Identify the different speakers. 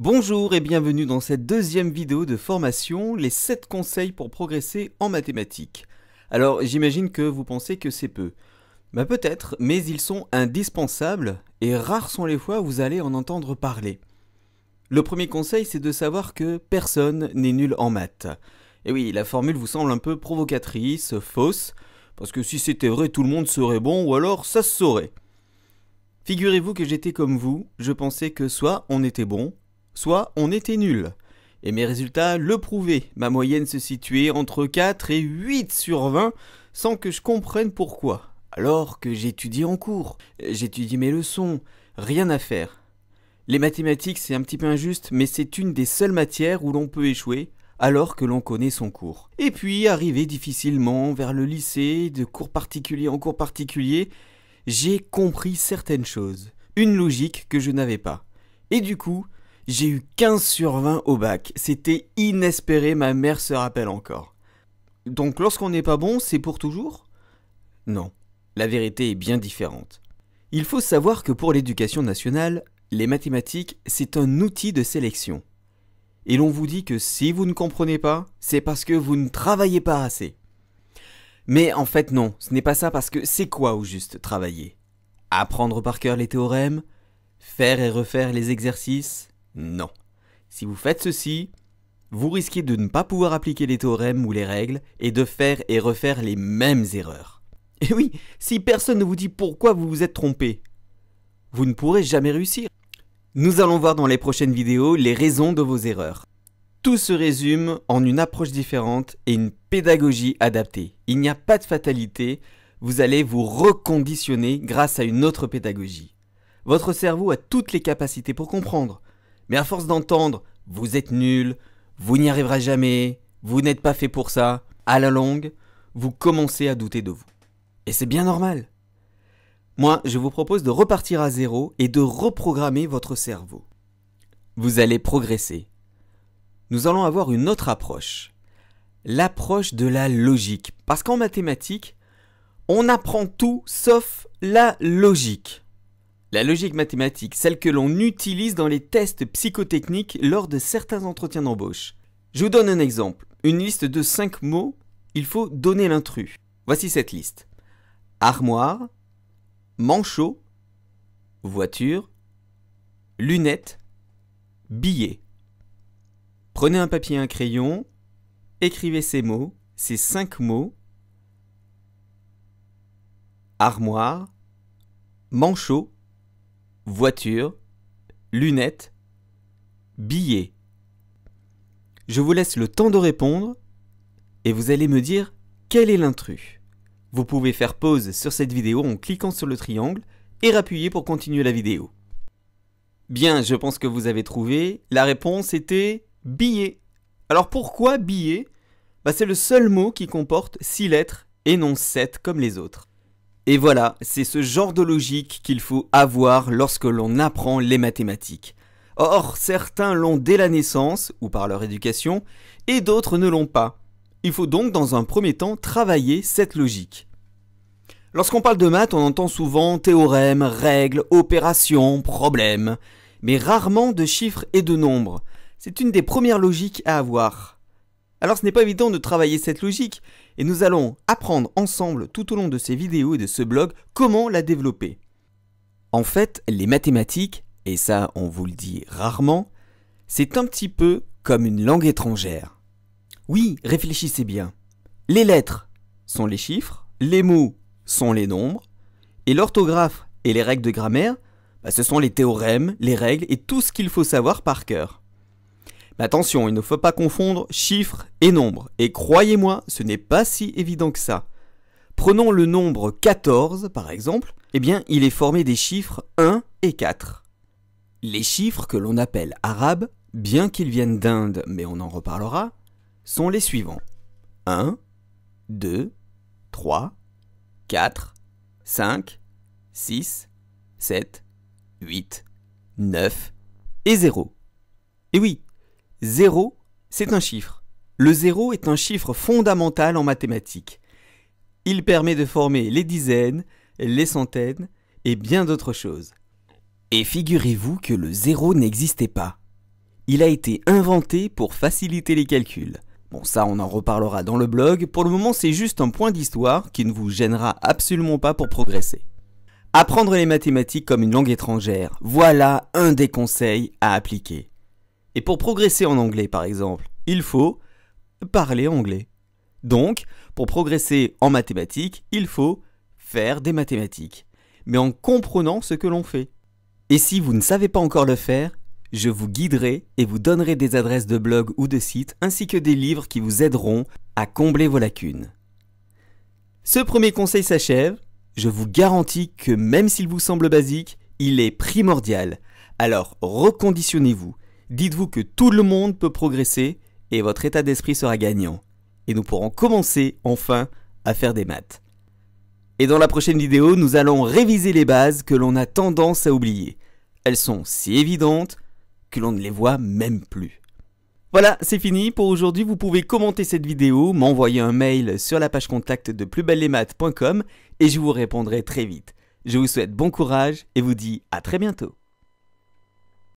Speaker 1: Bonjour et bienvenue dans cette deuxième vidéo de formation, les 7 conseils pour progresser en mathématiques. Alors j'imagine que vous pensez que c'est peu. Bah peut-être, mais ils sont indispensables et rares sont les fois où vous allez en entendre parler. Le premier conseil c'est de savoir que personne n'est nul en maths. Et eh oui, la formule vous semble un peu provocatrice, fausse, parce que si c'était vrai tout le monde serait bon ou alors ça se saurait. Figurez-vous que j'étais comme vous, je pensais que soit on était bon, soit on était nul. Et mes résultats le prouvaient, ma moyenne se situait entre 4 et 8 sur 20 sans que je comprenne pourquoi. Alors que j'étudie en cours, J'étudie mes leçons, rien à faire. Les mathématiques c'est un petit peu injuste, mais c'est une des seules matières où l'on peut échouer alors que l'on connaît son cours. Et puis arrivé difficilement vers le lycée, de cours particulier en cours particulier, j'ai compris certaines choses, une logique que je n'avais pas. Et du coup, j'ai eu 15 sur 20 au bac. C'était inespéré, ma mère se rappelle encore. Donc lorsqu'on n'est pas bon, c'est pour toujours Non, la vérité est bien différente. Il faut savoir que pour l'éducation nationale, les mathématiques, c'est un outil de sélection. Et l'on vous dit que si vous ne comprenez pas, c'est parce que vous ne travaillez pas assez. Mais en fait non, ce n'est pas ça parce que c'est quoi au juste travailler Apprendre par cœur les théorèmes Faire et refaire les exercices non. Si vous faites ceci, vous risquez de ne pas pouvoir appliquer les théorèmes ou les règles et de faire et refaire les mêmes erreurs. Et oui, si personne ne vous dit pourquoi vous vous êtes trompé, vous ne pourrez jamais réussir. Nous allons voir dans les prochaines vidéos les raisons de vos erreurs. Tout se résume en une approche différente et une pédagogie adaptée. Il n'y a pas de fatalité, vous allez vous reconditionner grâce à une autre pédagogie. Votre cerveau a toutes les capacités pour comprendre, mais à force d'entendre vous êtes nul, vous n'y arriverez jamais, vous n'êtes pas fait pour ça, à la longue, vous commencez à douter de vous. Et c'est bien normal. Moi, je vous propose de repartir à zéro et de reprogrammer votre cerveau. Vous allez progresser. Nous allons avoir une autre approche. L'approche de la logique. Parce qu'en mathématiques, on apprend tout sauf la logique. La logique mathématique, celle que l'on utilise dans les tests psychotechniques lors de certains entretiens d'embauche. Je vous donne un exemple. Une liste de 5 mots, il faut donner l'intrus. Voici cette liste. Armoire, manchot, voiture, lunettes, billet. Prenez un papier et un crayon, écrivez ces mots, ces cinq mots. Armoire, manchot, voiture, lunettes, billet. Je vous laisse le temps de répondre et vous allez me dire quel est l'intrus. Vous pouvez faire pause sur cette vidéo en cliquant sur le triangle et rappuyer pour continuer la vidéo. Bien, je pense que vous avez trouvé. La réponse était billet. Alors pourquoi billet bah, C'est le seul mot qui comporte 6 lettres et non 7 comme les autres. Et voilà, c'est ce genre de logique qu'il faut avoir lorsque l'on apprend les mathématiques. Or, certains l'ont dès la naissance, ou par leur éducation, et d'autres ne l'ont pas. Il faut donc dans un premier temps travailler cette logique. Lorsqu'on parle de maths, on entend souvent théorèmes, règles, opérations, problèmes, mais rarement de chiffres et de nombres. C'est une des premières logiques à avoir. Alors ce n'est pas évident de travailler cette logique, et nous allons apprendre ensemble tout au long de ces vidéos et de ce blog comment la développer. En fait, les mathématiques, et ça on vous le dit rarement, c'est un petit peu comme une langue étrangère. Oui, réfléchissez bien. Les lettres sont les chiffres, les mots sont les nombres, et l'orthographe et les règles de grammaire, bah, ce sont les théorèmes, les règles et tout ce qu'il faut savoir par cœur attention, il ne faut pas confondre chiffres et nombres, et croyez-moi, ce n'est pas si évident que ça. Prenons le nombre 14 par exemple, eh bien il est formé des chiffres 1 et 4. Les chiffres que l'on appelle arabes, bien qu'ils viennent d'Inde, mais on en reparlera, sont les suivants. 1, 2, 3, 4, 5, 6, 7, 8, 9 et 0. Et oui, 0, c'est un chiffre. Le zéro est un chiffre fondamental en mathématiques. Il permet de former les dizaines, les centaines et bien d'autres choses. Et figurez-vous que le zéro n'existait pas. Il a été inventé pour faciliter les calculs. Bon ça on en reparlera dans le blog, pour le moment c'est juste un point d'histoire qui ne vous gênera absolument pas pour progresser. Apprendre les mathématiques comme une langue étrangère, voilà un des conseils à appliquer. Et pour progresser en anglais, par exemple, il faut parler anglais. Donc, pour progresser en mathématiques, il faut faire des mathématiques, mais en comprenant ce que l'on fait. Et si vous ne savez pas encore le faire, je vous guiderai et vous donnerai des adresses de blog ou de sites ainsi que des livres qui vous aideront à combler vos lacunes. Ce premier conseil s'achève. Je vous garantis que même s'il vous semble basique, il est primordial. Alors reconditionnez-vous dites-vous que tout le monde peut progresser et votre état d'esprit sera gagnant. Et nous pourrons commencer enfin à faire des maths. Et dans la prochaine vidéo, nous allons réviser les bases que l'on a tendance à oublier. Elles sont si évidentes que l'on ne les voit même plus. Voilà, c'est fini pour aujourd'hui. Vous pouvez commenter cette vidéo, m'envoyer un mail sur la page contact de plusbellesmaths.com et je vous répondrai très vite. Je vous souhaite bon courage et vous dis à très bientôt.